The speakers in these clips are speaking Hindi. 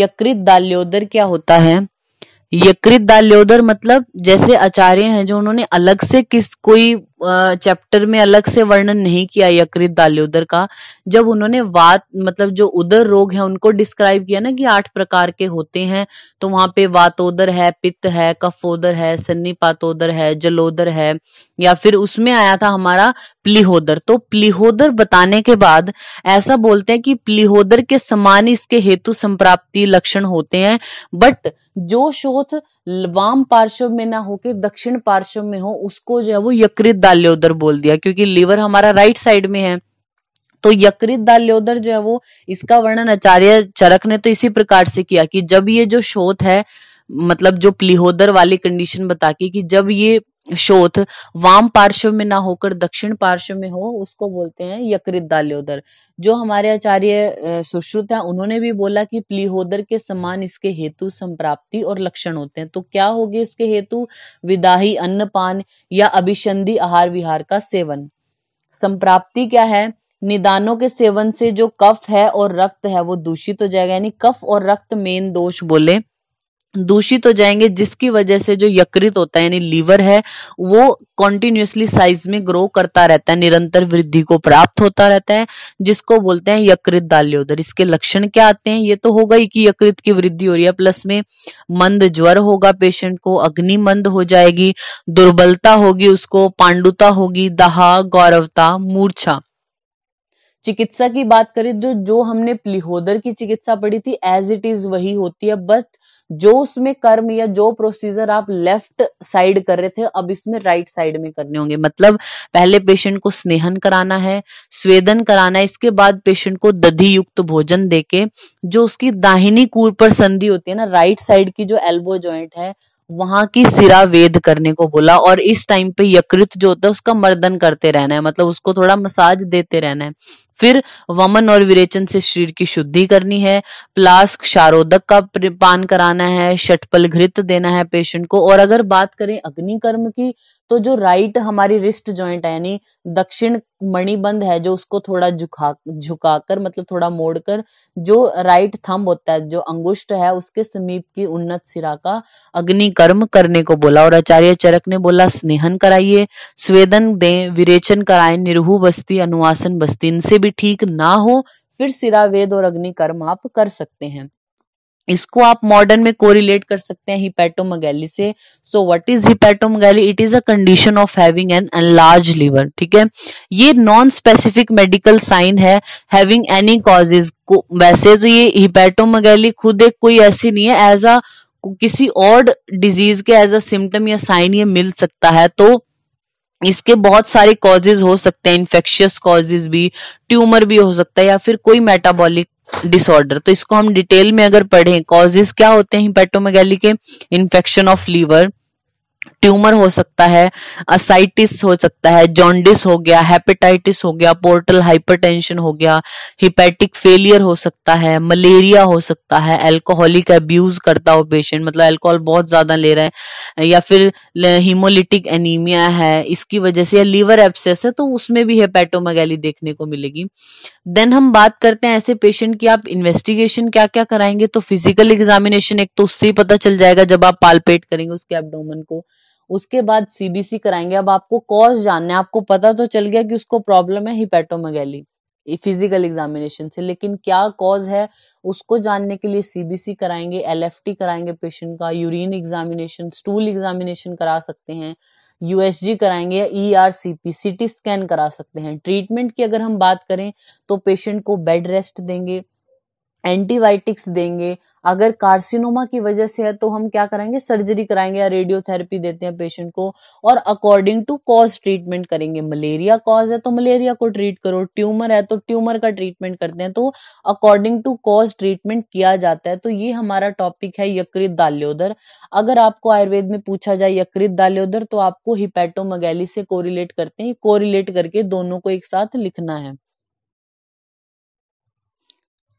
यकृत दाल्योदर क्या होता है यकृत दाल्योदर मतलब जैसे आचार्य हैं जो उन्होंने अलग से किस कोई चैप्टर में अलग से वर्णन नहीं किया यकृत दाल्योदर का जब उन्होंने वात मतलब जो उदर रोग है उनको डिस्क्राइब किया ना कि आठ प्रकार के होते हैं तो वहां पे वातोदर है पित्त है कफोदर है सन्नीपातोदर है जलोदर है या फिर उसमें आया था हमारा प्लीहोदर तो प्लीहोदर बताने के बाद ऐसा बोलते हैं कि प्लीहोदर के समान इसके हेतु संप्राप्ति लक्षण होते हैं बट जो शोध वाम पार्श्व में ना होके दक्षिण पार्श्व में हो उसको जो है वो यकृत दाल्योदर बोल दिया क्योंकि लीवर हमारा राइट साइड में है तो यकृत दाल्योदर जो है वो इसका वर्णन आचार्य चरक ने तो इसी प्रकार से किया कि जब ये जो शोध है मतलब जो प्लीहोदर वाली कंडीशन बता के कि जब ये शोथ वाम पार्श्व में ना होकर दक्षिण पार्श्व में हो उसको बोलते हैं यकृत दाल्योदर जो हमारे आचार्य सुश्रुत हैं उन्होंने भी बोला कि प्लीहोदर के समान इसके हेतु संप्राप्ति और लक्षण होते हैं तो क्या होगे इसके हेतु विदाही अन्नपान या अभिशंधि आहार विहार का सेवन संप्राप्ति क्या है निदानों के सेवन से जो कफ है और रक्त है वो दूषित हो जाएगा यानी कफ और रक्त मेन दोष बोले दूषित हो जाएंगे जिसकी वजह से जो यकृत होता है यानी लीवर है वो कॉन्टिन्यूसली साइज में ग्रो करता रहता है निरंतर वृद्धि को प्राप्त होता रहता है जिसको बोलते हैं यकृत दाल्योदर इसके लक्षण क्या आते हैं ये तो होगा ही कि यकृत की वृद्धि हो रही है प्लस में मंद ज्वर होगा पेशेंट को अग्निमंद हो जाएगी दुर्बलता होगी उसको पांडुता होगी दहा गौरवता मूर्छा चिकित्सा की बात करें जो तो जो हमने प्लीहोदर की चिकित्सा पढ़ी थी एज इट इज वही होती है बस जो उसमें कर्म या जो प्रोसीजर आप लेफ्ट साइड कर रहे थे अब इसमें राइट साइड में करने होंगे मतलब पहले पेशेंट को स्नेहन कराना है स्वेदन कराना है इसके बाद पेशेंट को दधी युक्त भोजन देके जो उसकी दाहिनी कूर पर संधि होती है ना राइट साइड की जो एल्बो ज्वाइंट है वहां की सिरा वेद करने को बोला और इस टाइम पे यकृत जो होता है उसका मर्दन करते रहना है मतलब उसको थोड़ा मसाज देते रहना है फिर वमन और विरेचन से शरीर की शुद्धि करनी है प्लास्क शारोदक का पान कराना है शटपल घृत देना है पेशेंट को और अगर बात करें अग्निकर्म की तो जो राइट हमारी रिस्ट जॉइंट है यानी दक्षिण मणिबंध है जो उसको थोड़ा झुका झुकाकर मतलब थोड़ा मोड़कर जो राइट थंब होता है जो अंगुष्ट है उसके समीप की उन्नत सिरा का अग्नि कर्म करने को बोला और आचार्य चरक ने बोला स्नेहन कराइए स्वेदन दे विरेचन कराए निरहु बस्ती अनुवासन बस्ती इनसे भी ठीक ना हो फिर सिरा वेद और अग्नि कर्म आप कर सकते हैं इसको आप मॉडर्न में कोरिलेट कर सकते हैं हिपैटोमगैली से so what is hepatomegaly it is a condition of having an large liver ठीक है ये नॉन स्पेसिफिक मेडिकल साइन है हैविंग एनी कॉजेज वैसे तो ये हिपैटोमगैली खुद एक कोई ऐसी नहीं है एज अ किसी और डिजीज के एज अ सिम्टम या साइन ये मिल सकता है तो इसके बहुत सारे कॉजेज हो सकते हैं इन्फेक्शियस कॉजेज भी ट्यूमर भी हो सकता है या फिर कोई मेटाबॉलिक डिसऑर्डर तो इसको हम डिटेल में अगर पढ़ें कॉजेज क्या होते हैं पेटोमेगैली के इन्फेक्शन ऑफ लीवर ट्यूमर हो सकता है असाइटिस हो सकता है जॉन्डिस हो गया हेपेटाइटिस हो गया पोर्टल हाइपरटेंशन हो गया हिपेटिक फेलियर हो सकता है मलेरिया हो सकता है एल्कोहलिक अब्यूज करता हो पेशेंट मतलब एल्कोहल बहुत ज्यादा ले रहा है या फिर हीमोलिटिक एनीमिया है इसकी वजह से या लीवर एब्सेस है तो उसमें भी हेपेटोमेगैली देखने को मिलेगी देन हम बात करते हैं ऐसे पेशेंट की आप इन्वेस्टिगेशन क्या क्या कराएंगे तो फिजिकल एग्जामिनेशन एक तो उससे ही पता चल जाएगा जब आप पालपेट करेंगे उसके एबडोमन को उसके बाद सीबीसी कराएंगे अब आपको कॉज जानना है आपको पता तो चल गया कि उसको प्रॉब्लम है हिपेटोमेगेली फिजिकल एग्जामिनेशन से लेकिन क्या कॉज है उसको जानने के लिए सीबीसी कराएंगे एलएफटी कराएंगे पेशेंट का यूरिन एग्जामिनेशन स्टूल एग्जामिनेशन करा सकते हैं यूएसजी कराएंगे या E R C P C T scan करा सकते हैं ट्रीटमेंट की अगर हम बात करें तो पेशेंट को बेड रेस्ट देंगे एंटीबायोटिक्स देंगे अगर कार्सिनोमा की वजह से है तो हम क्या कराएंगे सर्जरी कराएंगे या रेडियोथेरेपी देते हैं पेशेंट को और अकॉर्डिंग टू कॉज ट्रीटमेंट करेंगे मलेरिया कॉज है तो मलेरिया को ट्रीट करो ट्यूमर है तो ट्यूमर का ट्रीटमेंट करते हैं तो अकॉर्डिंग टू कॉज ट्रीटमेंट किया जाता है तो ये हमारा टॉपिक है यकृत दाल्योदर अगर आपको आयुर्वेद में पूछा जाए यकृत दाल्योदर तो आपको हिपेटोमगैली से कोरिलेट करते हैं कोरिलेट करके दोनों को एक साथ लिखना है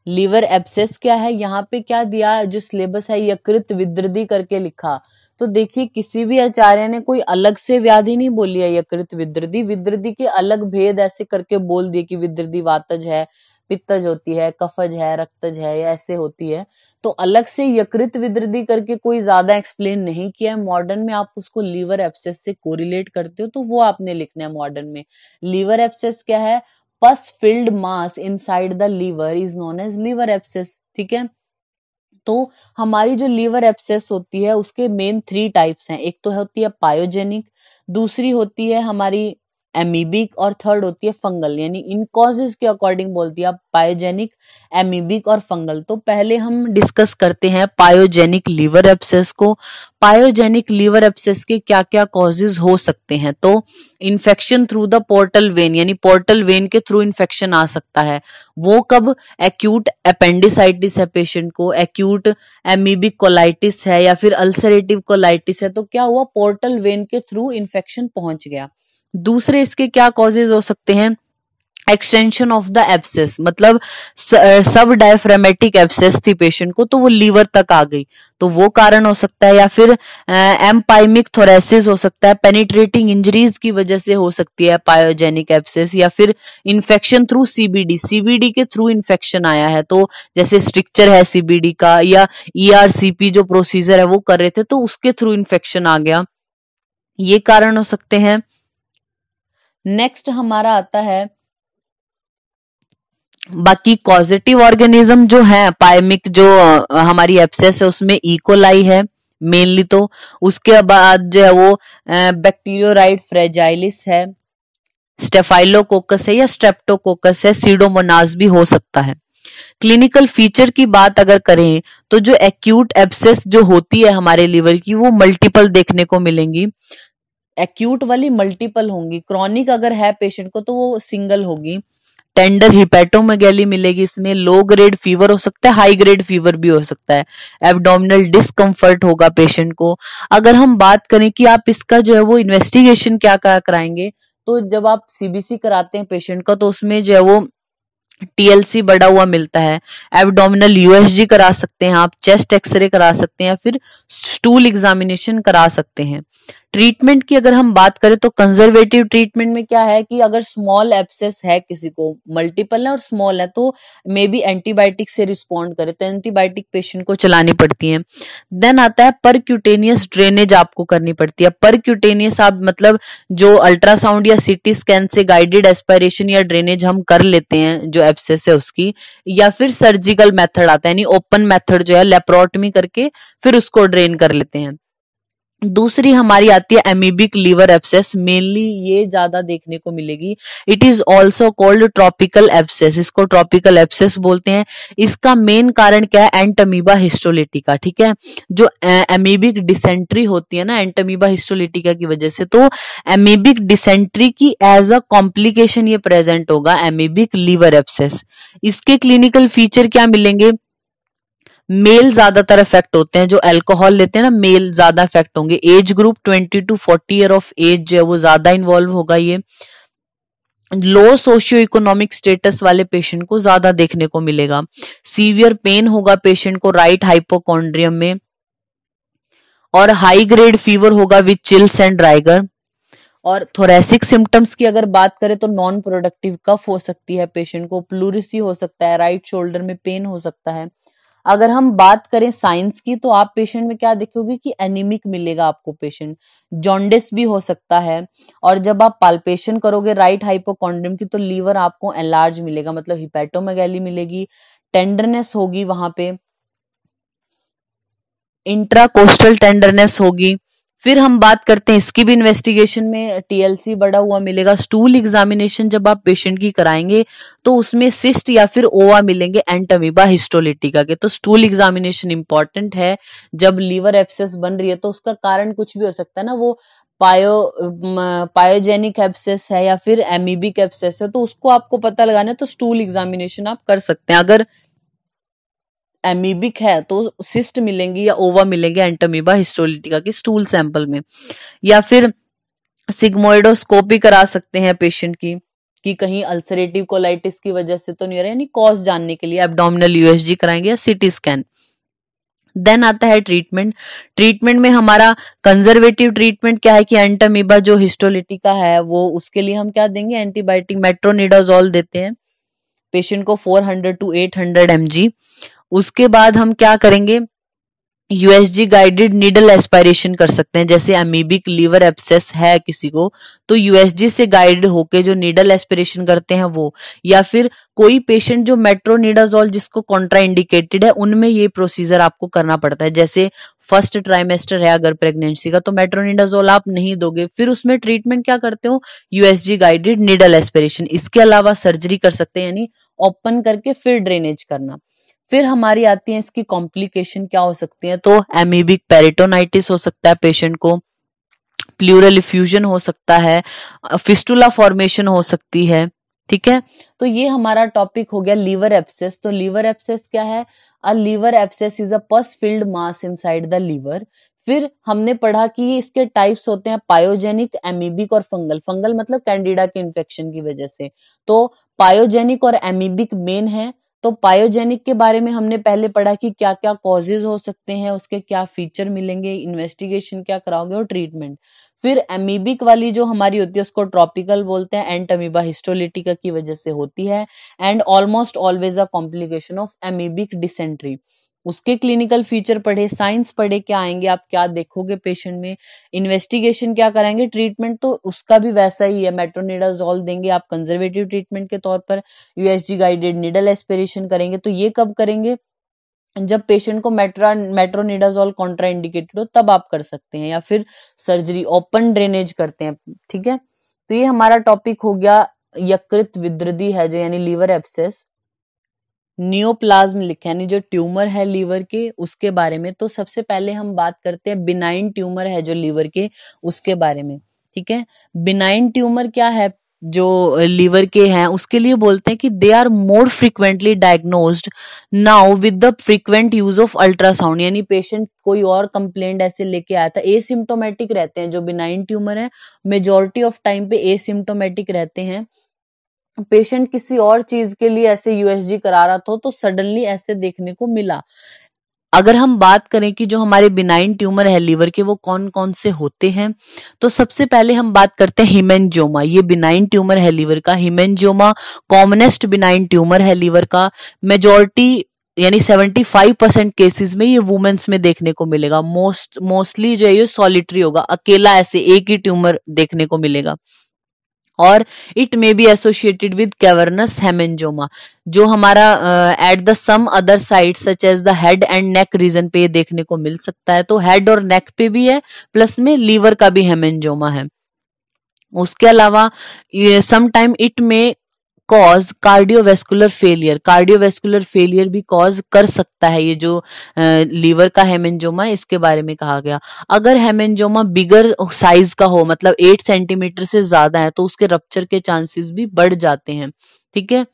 लीवर एब्सेस क्या है यहाँ पे क्या दिया जो सिलेबस है यकृत विद्रदी करके लिखा तो देखिए किसी भी आचार्य ने कोई अलग से व्याधि नहीं बोली है यकृत विद्रदी विद्रदी के अलग भेद ऐसे करके बोल दिए कि विद्रदी वातज है पित्तज होती है कफज है रक्तज है या ऐसे होती है तो अलग से यकृत विद्रदी करके कोई ज्यादा एक्सप्लेन नहीं किया है मॉडर्न में आप उसको लीवर एब्सेस से कोरिलेट करते हो तो वो आपने लिखना है मॉडर्न में लीवर एब्सेस क्या है pus filled mass inside the liver is known as liver abscess ठीक है तो हमारी जो लीवर एप्सेस होती है उसके मेन थ्री टाइप्स हैं एक तो होती है पायोजेनिक दूसरी होती है हमारी एमीबिक और थर्ड होती है फंगल यानी इन कॉजेज के अकॉर्डिंग बोलती है आप पायोजेनिक एमीबिक और फंगल तो पहले हम डिस्कस करते हैं पायोजेनिक लीवर एब्सेस को पायोजेनिक लीवर एब्सेस के क्या क्या कॉजेज हो सकते हैं तो infection through the portal vein यानी पोर्टल वेन के थ्रू इन्फेक्शन आ सकता है वो कब एक्यूट अपेंडिसाइटिस है पेशेंट को एक्यूट एमीबिक कोलाइटिस है या फिर अल्सरेटिव कोलाइटिस है तो क्या हुआ पोर्टल वेन के थ्रू इन्फेक्शन पहुंच गया दूसरे इसके क्या कॉजेज हो सकते हैं एक्सटेंशन ऑफ द एब्सेस मतलब सब डायफ्रेमेटिक एब्सेस थी पेशेंट को तो वो लीवर तक आ गई तो वो कारण हो सकता है या फिर एम्पाइमिक थोरेसिस हो सकता है पेनिट्रेटिंग इंजरीज की वजह से हो सकती है पायोजेनिक एब्सेस या फिर इन्फेक्शन थ्रू सीबीडी सीबीडी के थ्रू इन्फेक्शन आया है तो जैसे स्ट्रिक्चर है सीबीडी का या ईआरसीपी e जो प्रोसीजर है वो कर रहे थे तो उसके थ्रू इन्फेक्शन आ गया ये कारण हो सकते हैं नेक्स्ट हमारा आता है बाकी कॉजिटिव ऑर्गेनिज्म जो है पायमिक जो हमारी एप्सेस है उसमें इकोलाई e. है मेनली तो उसके बाद जो है वो बैक्टीरियोराइड फ्रेजाइलिस है स्टेफाइलोकोकस है या स्ट्रेप्टोकोकस है सीडोमोनास भी हो सकता है क्लिनिकल फीचर की बात अगर करें तो जो एक्यूट एब्सेस जो होती है हमारे लीवर की वो मल्टीपल देखने को मिलेंगी एक्यूट वाली मल्टीपल होंगी क्रॉनिक अगर है पेशेंट को तो वो सिंगल होगी टेंडर हिपेटोमेगैली मिलेगी इसमें लो ग्रेड फीवर हो सकता है हाई ग्रेड फीवर भी हो सकता है एबडोमिनल डिस्कम्फर्ट होगा पेशेंट को अगर हम बात करें कि आप इसका जो है वो इन्वेस्टिगेशन क्या क्या कराएंगे तो जब आप सीबीसी कराते हैं पेशेंट का तो उसमें जो है वो टीएलसी बढ़ा हुआ मिलता है एबडोमिनल यूएसजी करा सकते हैं आप चेस्ट एक्सरे करा सकते हैं या फिर स्टूल एग्जामिनेशन करा सकते हैं ट्रीटमेंट की अगर हम बात करें तो कंजर्वेटिव ट्रीटमेंट में क्या है कि अगर स्मॉल एप्सेस है किसी को मल्टीपल है और स्मॉल है तो मे बी एंटीबायोटिक से रिस्पॉन्ड करे तो एंटीबायोटिक पेशेंट को चलानी पड़ती है देन आता है पर क्यूटेनियस ड्रेनेज आपको करनी पड़ती है पर क्यूटेनियस आप मतलब जो अल्ट्रासाउंड या सिटी स्कैन से गाइडेड एस्पायरेशन या ड्रेनेज हम कर लेते हैं जो एप्सेस है उसकी या फिर सर्जिकल मेथड आता है यानी ओपन मेथड जो है लेप्रोटमी करके फिर उसको ड्रेन कर लेते हैं दूसरी हमारी आती है एमिबिक लीवर एब्सेस मेनली ये ज्यादा देखने को मिलेगी it is also called tropical abscess इसको ट्रॉपिकल एब्सेस बोलते हैं इसका मेन कारण क्या है एंटमीबा हिस्टोलिटिका ठीक है जो एमिबिक डिसेंट्री होती है ना एंटमीबा हिस्टोलिटिका की वजह से तो एमिबिक डिसेंट्री की एज अ कॉम्प्लिकेशन ये प्रेजेंट होगा एमिबिक लीवर एब्सेस इसके क्लिनिकल फीचर क्या मिलेंगे मेल ज्यादातर इफेक्ट होते हैं जो अल्कोहल लेते हैं ना मेल ज्यादा इफेक्ट होंगे age group twenty to forty year of age जो है वो ज्यादा इन्वॉल्व होगा ये लो सोशियो इकोनॉमिक स्टेटस वाले पेशेंट को ज्यादा देखने को मिलेगा सीवियर पेन होगा पेशेंट को राइट हाइपोकॉन्ड्रियम में और हाई ग्रेड फीवर होगा विथ चिल्स एंड ड्राइगर और थोरेसिक सिम्टम्स की अगर बात करें तो नॉन प्रोडक्टिव कफ हो सकती है पेशेंट को प्लूरिसी हो सकता है राइट शोल्डर में पेन हो सकता है अगर हम बात करें साइंस की तो आप पेशेंट में क्या देखोगे कि एनीमिक मिलेगा आपको पेशेंट जॉन्डिस भी हो सकता है और जब आप पालपेशन करोगे राइट हाइपोकॉन्ड्रम की तो लीवर आपको एनलार्ज मिलेगा मतलब हिपैटोमेगैली मिलेगी टेंडरनेस होगी वहां पे इंट्रा कोस्टल टेंडरनेस होगी फिर हम बात करते हैं इसकी भी इन्वेस्टिगेशन में टीएलसी बढ़ा हुआ मिलेगा स्टूल एग्जामिनेशन जब आप पेशेंट की कराएंगे तो उसमें सिस्ट या फिर ओवा मिलेंगे एंटमीबा हिस्टोलिटिका के तो स्टूल एग्जामिनेशन इंपॉर्टेंट है जब लीवर एब्सेस बन रही है तो उसका कारण कुछ भी हो सकता है ना वो पायो पायोजेनिक एब्सेस है या फिर एमीबिक एब्सेस है तो उसको आपको पता लगाना है तो स्टूल एग्जामिनेशन आप कर सकते हैं अगर एमीबिक है तो सिस्ट मिलेंगी या ओवा मिलेंगे एंटमीबा हिस्टोलिटिका के स्टूल सैंपल में या फिर सिग्मोइडोस्कोपी करा सकते हैं पेशेंट की कि कहीं अल्सरेटिव कोलाइटिस की वजह से तो नहीं रहा यानी कॉज जानने के लिए एबडोमिनल यूएसजी कराएंगे या सिटी स्कैन देन आता है ट्रीटमेंट ट्रीटमेंट में हमारा कंजर्वेटिव ट्रीटमेंट क्या है कि एंटमीबा जो हिस्टोलिटिका है वो उसके लिए हम क्या देंगे एंटीबायोटिक मेट्रोनिडाजोल देते हैं पेशेंट को 400 टू 800 हंड्रेड उसके बाद हम क्या करेंगे यूएसजी गाइडेड नीडल एस्पायरेशन कर सकते हैं जैसे अमीबिक लीवर एब्सेस है किसी को तो यूएसजी से गाइड होके जो नीडल एस्पिरेशन करते हैं वो या फिर कोई पेशेंट जो मेट्रोनिडाजोल जिसको कॉन्ट्राइंडिकेटेड है उनमें ये प्रोसीजर आपको करना पड़ता है जैसे फर्स्ट ट्राइमेस्टर है अगर प्रेगनेंसी का तो मेट्रोनिडाजोल आप नहीं दोगे फिर उसमें ट्रीटमेंट क्या करते हो यूएसजी गाइडेड नीडल एस्पिरेशन इसके अलावा सर्जरी कर सकते हैं यानी ओपन करके फिर ड्रेनेज करना फिर हमारी आती है इसकी कॉम्प्लिकेशन क्या हो सकती है तो एमीबिक पेरिटोनाइटिस e हो सकता है पेशेंट को प्लूरल इफ्यूजन हो सकता है फिस्टुला फॉर्मेशन हो सकती है ठीक है तो ये हमारा टॉपिक हो गया लीवर एप्सेस तो लीवर एप्सेस क्या है a liver abscess is a pus filled mass inside the liver फिर हमने पढ़ा कि इसके टाइप्स होते हैं पायोजेनिक एमीबिक e और फंगल फंगल मतलब कैंडिडा के इन्फेक्शन की वजह से तो पायोजेनिक और एमीबिक मेन है तो पायोजेनिक के बारे में हमने पहले पढ़ा कि क्या क्या कॉजेज हो सकते हैं उसके क्या फीचर मिलेंगे इन्वेस्टिगेशन क्या कराओगे और ट्रीटमेंट फिर एमीबिक वाली जो हमारी होती है उसको ट्रॉपिकल बोलते हैं एंड अमीबा हिस्टोलिटिका की वजह से होती है and almost always a complication of amoebic dysentery उसके क्लिनिकल फीचर पढ़े साइंस पढ़े क्या आएंगे आप क्या देखोगे पेशेंट में इन्वेस्टिगेशन क्या करेंगे ट्रीटमेंट तो उसका भी वैसा ही है मेट्रोनिडाजॉल देंगे आप कंजर्वेटिव ट्रीटमेंट के तौर पर यूएसजी गाइडेड निडल एस्पिरेशन करेंगे तो ये कब करेंगे जब पेशेंट को मेट्रा कॉन्ट्रा इंडिकेटेड हो तब आप कर सकते हैं या फिर सर्जरी ओपन ड्रेनेज करते हैं ठीक है तो ये हमारा टॉपिक हो गया यकृत विद्रदी है जो यानी लीवर एब्सेस न्योप्लाज्म लिखा यानी जो ट्यूमर है लीवर के उसके बारे में तो सबसे पहले हम बात करते हैं बिनाइन ट्यूमर है जो लीवर के उसके बारे में ठीक है बिनाइन ट्यूमर क्या है जो लीवर के हैं उसके लिए बोलते हैं कि they are more frequently diagnosed now with the frequent use of ultrasound यानी पेशेंट कोई और कंप्लेंट ऐसे लेके आया था एसिम्टोमेटिक रहते हैं जो बिनाइन ट्यूमर है मेजोरिटी ऑफ टाइम पे एसिम्टोमेटिक रहते हैं पेशेंट किसी और चीज के लिए ऐसे यूएसजी करा रहा था तो सडनली ऐसे देखने को मिला अगर हम बात करें कि जो हमारे बिनाइन ट्यूमर है लीवर के वो कौन कौन से होते हैं तो सबसे पहले हम बात करते हैं हिमेंजोमा ये बिनाइन ट्यूमर है लीवर का हिमेंजोमा कॉमनेस्ट बिनाइन ट्यूमर है लीवर का मेजोरिटी यानी 75 परसेंट केसेस में ये वुमेन्स में देखने को मिलेगा मोस्ट मोस्टली जो है ये सॉलिटरी होगा अकेला ऐसे एक ही ट्यूमर देखने को मिलेगा और it may be associated with cavernous haemangioma जो हमारा at the some other side such as the head and neck region पे ये देखने को मिल सकता है तो हेड और नेक पे भी है प्लस में लीवर का भी हेमेंजोमा है उसके अलावा sometime it may cause cardiovascular failure cardiovascular failure भी कॉज कर सकता है ये जो लीवर का हेमेंजोमा इसके बारे में कहा गया अगर हेमेंजोमा बिगर साइज का हो मतलब एट सेंटीमीटर से ज्यादा है तो उसके रप्चर के चांसेस भी बढ़ जाते हैं ठीक है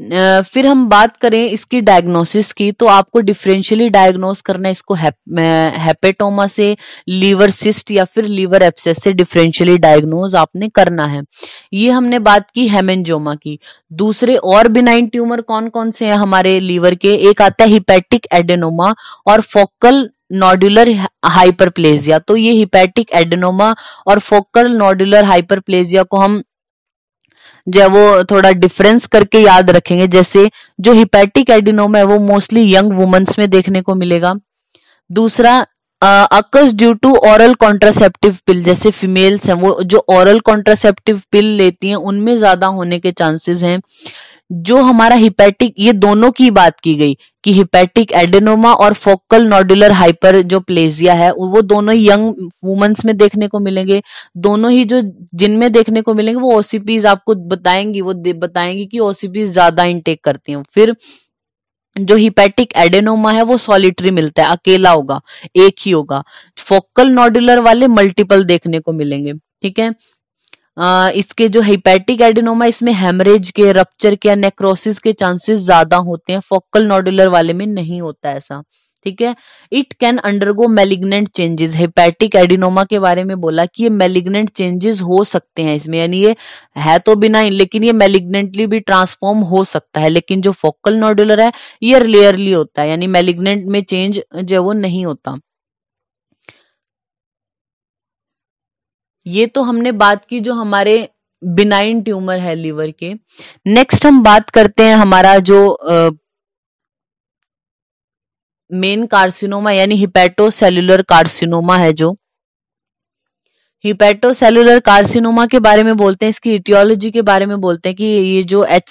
फिर हम बात करें इसकी डायग्नोसिस की तो आपको डिफरेंशियली डायग्नोस करना इसको हेपेटोमा से लीवर सिस्ट या फिर लीवर एप्सेस से डिफरेंशियली डायग्नोज आपने करना है ये हमने बात की हेमेंजोमा की दूसरे और बिनाइन ट्यूमर कौन कौन से हैं हमारे लीवर के एक आता है हिपैटिक एडेनोमा और फोकल नोड्यूलर हाइपरप्लेजिया तो ये हिपैटिक एडेनोमा और फोकल नोड्यूलर हाइपरप्लेजिया को हम जो वो थोड़ा डिफरेंस करके याद रखेंगे जैसे जो हिपैटिक एडिनोम है वो मोस्टली यंग वुमेन्स में देखने को मिलेगा दूसरा occurs due to oral contraceptive pill जैसे फीमेल्स हैं वो जो ओरल कॉन्ट्रासेप्टिव पिल लेती हैं उनमें ज्यादा होने के चांसेस हैं जो हमारा हिपैटिक ये दोनों की बात की गई कि हिपैटिक एडेनोमा और focal nodular hyperplasia है वो दोनों यंग वुमेन्स में देखने को मिलेंगे दोनों ही जो जिनमें देखने को मिलेंगे वो ओसीपीज आपको बताएंगी वो बताएंगी कि ओसीपीज ज्यादा इनटेक करती हैं फिर जो हिपैटिक एडेनोमा है वो सॉलिटरी मिलता है अकेला होगा एक ही होगा फोकल नोडुलर वाले मल्टीपल देखने को मिलेंगे ठीक है इसके जो हिपैटिक एडिनोमा इसमें हेमरेज के रप्चर के या नेक्रोसिस के चांसेस ज्यादा होते हैं फोकल नोडुलर वाले में नहीं होता ऐसा ठीक है it can undergo malignant changes hepatic adenoma के बारे में बोला कि ये मेलिग्नेंट चेंजेस हो सकते हैं इसमें यानी ये है तो बिना लेकिन ये मेलिग्नेंटली भी ट्रांसफॉर्म हो सकता है लेकिन जो फोकल नोडुलर है ये रेयरली होता है यानी मेलिग्नेंट में चेंज जो वो नहीं होता ये तो हमने बात की जो हमारे बिनाइन ट्यूमर है लीवर के नेक्स्ट हम बात करते हैं हमारा जो मेन कार्सिनोमा यानी हिपेटोसेल्युलर कार्सिनोमा है जो हिपेटोसेलुलर कार्सिनोमा के बारे में बोलते हैं इसकी इटियोलॉजी के बारे में बोलते हैं कि ये जो एच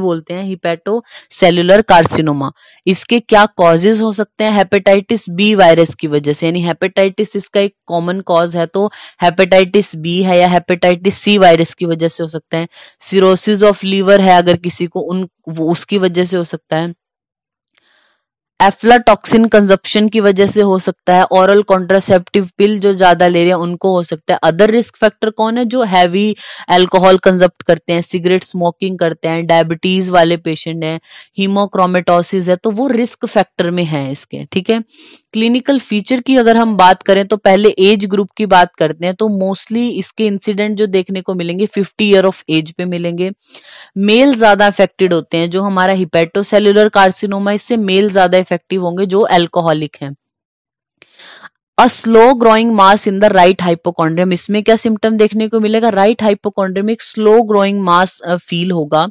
बोलते हैं हिपेटो सेलुलर कार्सिनोमा इसके क्या कॉजेज हो सकते हैं हेपेटाइटिस बी वायरस की वजह से यानी हेपेटाइटिस इसका एक कॉमन कॉज है तो हेपेटाइटिस बी है या हेपेटाइटिस सी वायरस की वजह से हो सकते हैं सिरोसिस ऑफ लीवर है अगर किसी को उन उसकी वजह से हो सकता है एफ्लाटॉक्सिन कंजप्शन की वजह से हो सकता है ओरल कॉन्ट्रासेप्टिव पिल जो ज्यादा ले रहे हैं उनको हो सकता है अदर रिस्क फैक्टर कौन है जो हैवी अल्कोहल कंजप्ट करते हैं सिगरेट स्मोकिंग करते हैं डायबिटीज वाले पेशेंट हैं हीमोक्रोमेटोसिस है तो वो रिस्क फैक्टर में है इसके ठीक है क्लिनिकल फीचर की अगर हम बात करें तो पहले एज ग्रुप की बात करते हैं तो मोस्टली इसके इंसिडेंट जो देखने को मिलेंगे फिफ्टी ईयर ऑफ एज पे मिलेंगे मेल ज्यादा अफेक्टेड होते हैं जो हमारा हिपेटोसेल्युलर कार्सिनोमा इससे मेल ज्यादा इफेक्टिव होंगे जो एल्कोहलिक हैं a slow growing mass in the right hypochondrium इसमें क्या सिम्टम देखने को मिलेगा राइट हाइपोकॉन्ड्रियम एक स्लो ग्रोइंग मास फील होगा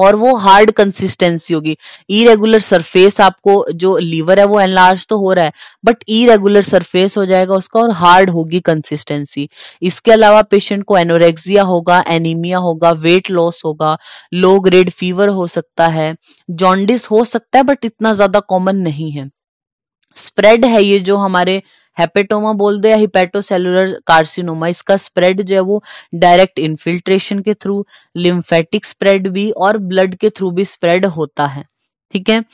और वो हार्ड कंसिस्टेंसी होगी इरेगुलर सरफेस आपको जो लीवर है वो एनलार्ज तो हो रहा है बट इरेगुलर सरफेस हो जाएगा उसका और हार्ड होगी कंसिस्टेंसी इसके अलावा पेशेंट को एनोरेक्सिया होगा एनीमिया होगा वेट लॉस होगा लो ग्रेड फीवर हो सकता है जॉन्डिस हो सकता है बट इतना ज्यादा कॉमन नहीं है स्प्रेड है ये जो हमारे हेपेटोमा बोल दो या हिपेटोसेलुलर कार्सिनोमा इसका स्प्रेड जो है वो डायरेक्ट इन्फिल्ट्रेशन के थ्रू लिम्फेटिक स्प्रेड भी और ब्लड के थ्रू भी स्प्रेड होता है ठीक है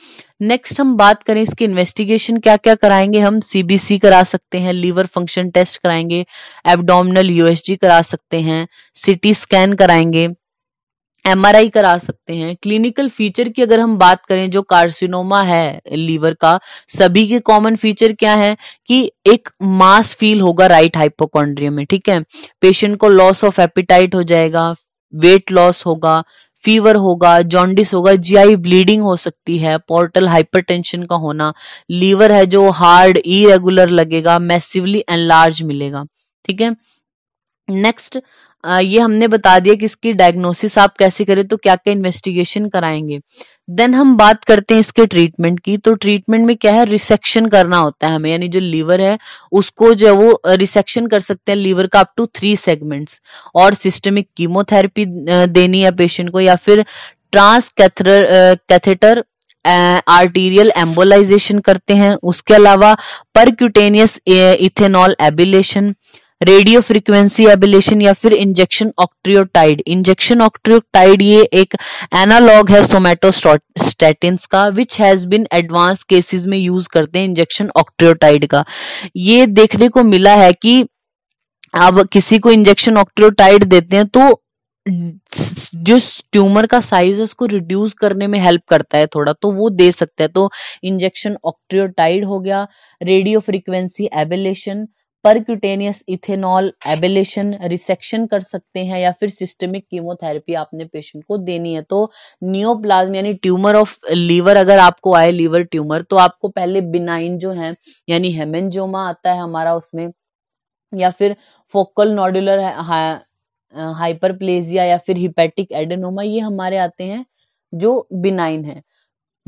नेक्स्ट हम बात करें इसकी इन्वेस्टिगेशन क्या क्या कराएंगे हम सीबीसी करा सकते हैं लीवर फंक्शन टेस्ट कराएंगे एब्डोमिनल यूएसजी करा सकते हैं सिटी स्कैन कराएंगे एमआरआई करा सकते हैं क्लिनिकल फीचर की अगर हम बात करें जो कार्सिनोमा है लीवर का सभी के कॉमन फीचर क्या है कि एक मास फील होगा राइट हाइपोकॉन्ड्रिया में ठीक है पेशेंट को लॉस ऑफ एपिटाइट हो जाएगा वेट लॉस होगा फीवर होगा जॉन्डिस होगा जीआई ब्लीडिंग हो सकती है पोर्टल हाइपरटेंशन का होना लीवर है जो हार्ड इरेगुलर लगेगा मैसिवली एनलार्ज मिलेगा ठीक है नेक्स्ट ये हमने बता दिया कि इसकी डायग्नोसिस आप कैसे करें तो क्या क्या इन्वेस्टिगेशन कराएंगे देन हम बात करते हैं इसके ट्रीटमेंट की तो ट्रीटमेंट में क्या है रिसेक्शन करना होता है हमें यानी जो लीवर है उसको जो वो रिसेक्शन कर सकते हैं लीवर का अप टू थ्री सेगमेंट्स और सिस्टमिक कीमोथेरेपी देनी है पेशेंट को या फिर ट्रांस कैथेटर आर्टीरियल एम्बोलाइजेशन करते हैं उसके अलावा percutaneous ethanol ablation radio frequency ablation या फिर इंजेक्शन ऑक्ट्रियोटाइड इंजेक्शन ऑक्ट्रियोटाइड ये एक एनालॉग है सोमेटोस्टेटिन का which has been advance cases में यूज करते हैं इंजेक्शन ऑक्ट्रियोटाइड का ये देखने को मिला है कि अब किसी को इंजेक्शन ऑक्ट्रियोटाइड देते हैं तो जो ट्यूमर का साइज है उसको रिड्यूस करने में हेल्प करता है थोड़ा तो वो दे सकता है तो इंजेक्शन ऑक्ट्रियोटाइड हो गया radio frequency ablation percutaneous ethanol ablation resection कर सकते हैं या फिर सिस्टमिक कीमोथेरेपी आपने पेशेंट को देनी है तो नियोप्लाज्म यानी ट्यूमर ऑफ लीवर अगर आपको आए लीवर ट्यूमर तो आपको पहले बिनाइन जो है यानी हेमेंजोमा आता है हमारा उसमें या फिर फोकल नॉडुलर हाइपरप्लेजिया या फिर हिपेटिक एडेनोमा ये हमारे आते हैं जो बिनाइन है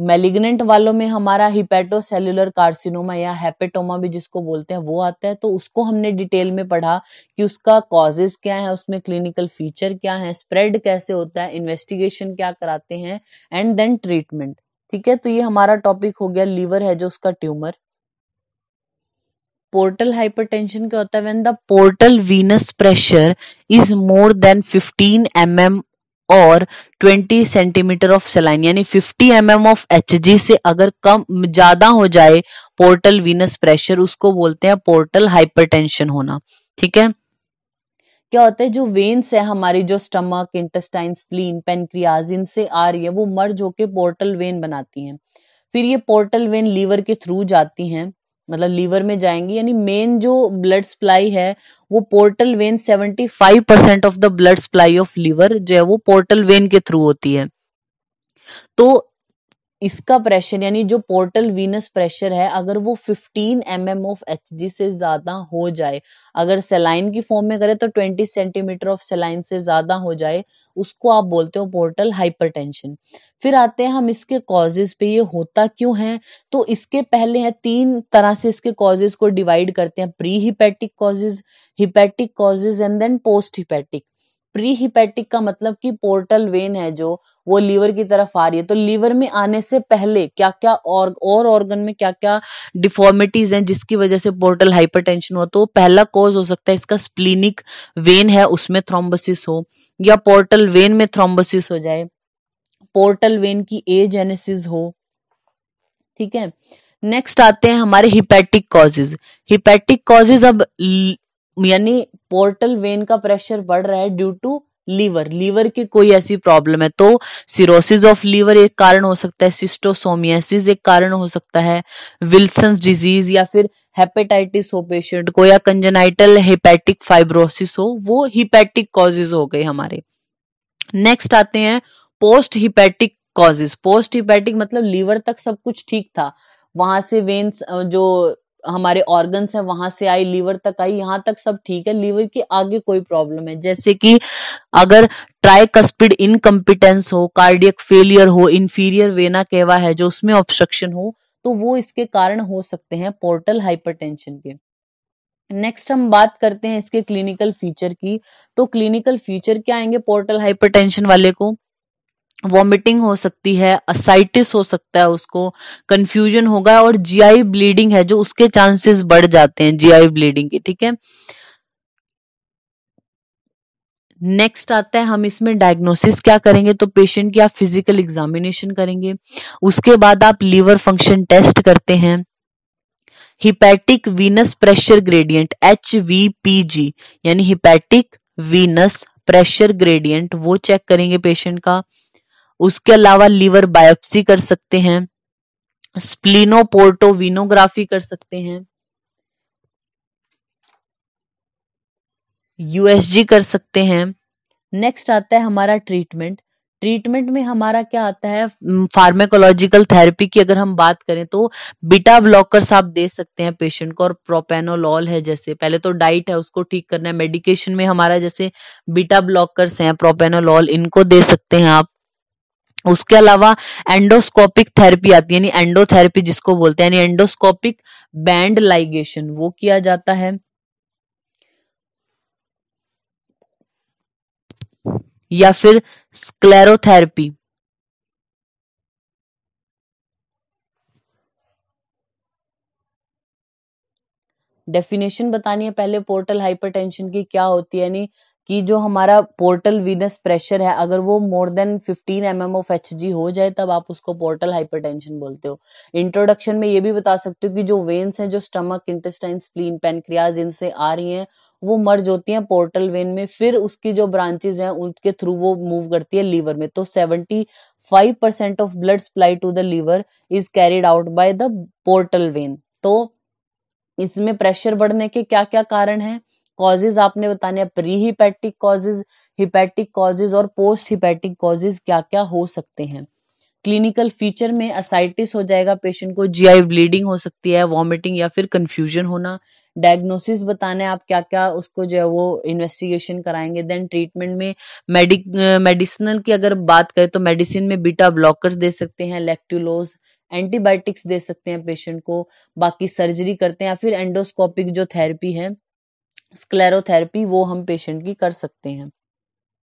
मेलिग्नेंट वालों में हमारा हिपेटोसेलुलर कार्सिनोमा या हेपेटोमा भी जिसको बोलते हैं वो आता है तो उसको हमने डिटेल में पढ़ा कि उसका कॉजेस क्या है उसमें क्लिनिकल फीचर क्या है स्प्रेड कैसे होता है इन्वेस्टिगेशन क्या कराते हैं एंड देन ट्रीटमेंट ठीक है तो ये हमारा टॉपिक हो गया लीवर है जो उसका ट्यूमर पोर्टल हाइपरटेंशन क्या होता है when the portal venous pressure is more than 15 m m और 20 सेंटीमीटर ऑफ सेलाइन यानी 50 एम mm ऑफ एच से अगर कम ज्यादा हो जाए पोर्टल वीनस प्रेशर उसको बोलते हैं पोर्टल हाइपरटेंशन होना ठीक है क्या होता है जो वेन्स है हमारी जो स्टमक इंटेस्टाइन स्प्लीन पेनक्रियाज इनसे आ रही है वो मर्ज होके पोर्टल वेन बनाती हैं फिर ये पोर्टल वेन लीवर के थ्रू जाती हैं मतलब लीवर में जाएंगी यानी मेन जो ब्लड सप्लाई है वो portal vein 75 percent of the blood supply of liver जो है वो पोर्टल वेन के थ्रू होती है तो इसका प्रेशर यानी जो पोर्टल वीनस प्रेशर है अगर वो 15 m m of H G से ज़्यादा हो जाए अगर सेलाइन की फॉर्म में करें तो 20 सेंटीमीटर ऑफ सेलाइन से ज़्यादा हो जाए उसको आप बोलते हो पोर्टल हाइपरटेंशन फिर आते हैं हम इसके कॉजेज पे ये होता क्यों है तो इसके पहले हैं तीन तरह से इसके कॉजेज को डिवाइड करते हैं pre hepatic causes hepatic causes and then post hepatic pre का मतलब कि पोर्टल वेन है जो वो लीवर की तरफ आ रही है तो लीवर में आने से पहले क्या क्या और और ऑर्गन में क्या क्या डिफॉर्मिटीज हैं जिसकी वजह से पोर्टल हाइपरटेंशन हो तो पहला कॉज हो सकता है इसका स्प्लीनिक वेन है उसमें थ्रोम्बोसिस हो या पोर्टल वेन में थ्रोम्बोसिस हो जाए पोर्टल वेन की एजेनेसिस हो ठीक है नेक्स्ट आते हैं हमारे हिपैटिक कॉजेज हिपैटिक कॉजेज अब यानी पोर्टल वेन का प्रेशर बढ़ रहा है ड्यू टू लीवर लीवर की कोई ऐसी प्रॉब्लम है तो सिरोसिस ऑफ लीवर एक कारण हो सकता है सिस्टोसोमियासिस एक कारण हो सकता है विल्सन डिजीज या फिर हेपेटाइटिस हो पेशेंट को या कंजेनाइटल हेपेटिक फाइब्रोसिस हो वो हिपेटिक कॉजेज हो गए हमारे नेक्स्ट आते हैं post hepatic causes post hepatic मतलब लीवर तक सब कुछ ठीक था वहां से वेन्स जो हमारे ऑर्गन्स हैं वहां से आई लीवर तक आई यहाँ तक सब ठीक है लीवर के आगे कोई प्रॉब्लम है जैसे कि अगर ट्राइकस्पिड इनकम्पिटेंस हो कार्डियक फेलियर हो इन्फीरियर वेना कहवा है जो उसमें ऑब्स्ट्रक्शन हो तो वो इसके कारण हो सकते हैं पोर्टल हाइपरटेंशन के नेक्स्ट हम बात करते हैं इसके क्लिनिकल फीचर की तो क्लिनिकल फीचर क्या आएंगे पोर्टल हाइपरटेंशन वाले को वॉमिटिंग हो सकती है असाइटिस हो सकता है उसको कंफ्यूजन होगा और जीआई ब्लीडिंग है जो उसके चांसेस बढ़ जाते हैं जीआई ब्लीडिंग के ठीक है नेक्स्ट आता है हम इसमें डायग्नोसिस क्या करेंगे तो पेशेंट की आप फिजिकल एग्जामिनेशन करेंगे उसके बाद आप लीवर फंक्शन टेस्ट करते हैं hepatic venous pressure gradient H V P G यानी हिपैटिक वीनस प्रेशर ग्रेडियंट वो चेक करेंगे पेशेंट का उसके अलावा लीवर बायोप्सी कर सकते हैं स्प्लिनोपोर्टोविनोग्राफी कर सकते हैं यूएसजी कर सकते हैं नेक्स्ट आता है हमारा ट्रीटमेंट ट्रीटमेंट में हमारा क्या आता है फार्मेकोलॉजिकल थेरेपी की अगर हम बात करें तो बीटा ब्लॉकर्स आप दे सकते हैं पेशेंट को और प्रोपेनोलॉल है जैसे पहले तो डाइट है उसको ठीक करना है मेडिकेशन में हमारा जैसे बीटा ब्लॉकर्स हैं प्रोपेनोलॉल इनको दे सकते हैं आप उसके अलावा एंडोस्कोपिक थेरेपी आती है यानी एंडोथेरेपी जिसको बोलते हैं यानी एंडोस्कोपिक बैंड लाइगेशन वो किया जाता है या फिर स्क्लेरोथेरेपी डेफिनेशन बतानी है पहले पोर्टल हाइपरटेंशन की क्या होती है यानी कि जो हमारा पोर्टल वीनस प्रेशर है अगर वो more than 15 m m of H G हो जाए तब आप उसको पोर्टल हाइपरटेंशन बोलते हो इंट्रोडक्शन में ये भी बता सकते हो कि जो वेन्स हैं जो स्टमक इंटेस्टाइन स्प्लीन पेनक्रियाज इनसे आ रही हैं वो मर्ज होती हैं पोर्टल वेन में फिर उसकी जो ब्रांचेज हैं उनके थ्रू वो मूव करती है लीवर में तो seventy five percent of blood supply to the liver is carried out by the portal vein तो इसमें प्रेशर बढ़ने के क्या क्या कारण हैं कॉजेज आपने बताने pre hepatic causes hepatic causes और पोस्ट हिपैटिक कॉजेज क्या क्या हो सकते हैं क्लिनिकल फीचर में असाइटिस हो जाएगा पेशेंट को जीआई ब्लीडिंग हो सकती है वॉमिटिंग या फिर कंफ्यूजन होना डायग्नोसिस बताने आप क्या क्या उसको जो है वो इन्वेस्टिगेशन कराएंगे देन ट्रीटमेंट में मेडिक मेडिसिनल की अगर बात करें तो मेडिसिन में बीटा ब्लॉकर्स दे सकते हैं लेक्टुलोज एंटीबायोटिक्स दे सकते हैं पेशेंट को बाकी सर्जरी करते हैं या फिर एंडोस्कोपिक जो थेरेपी है स्क्लेरोथेरेपी वो हम पेशेंट की कर सकते हैं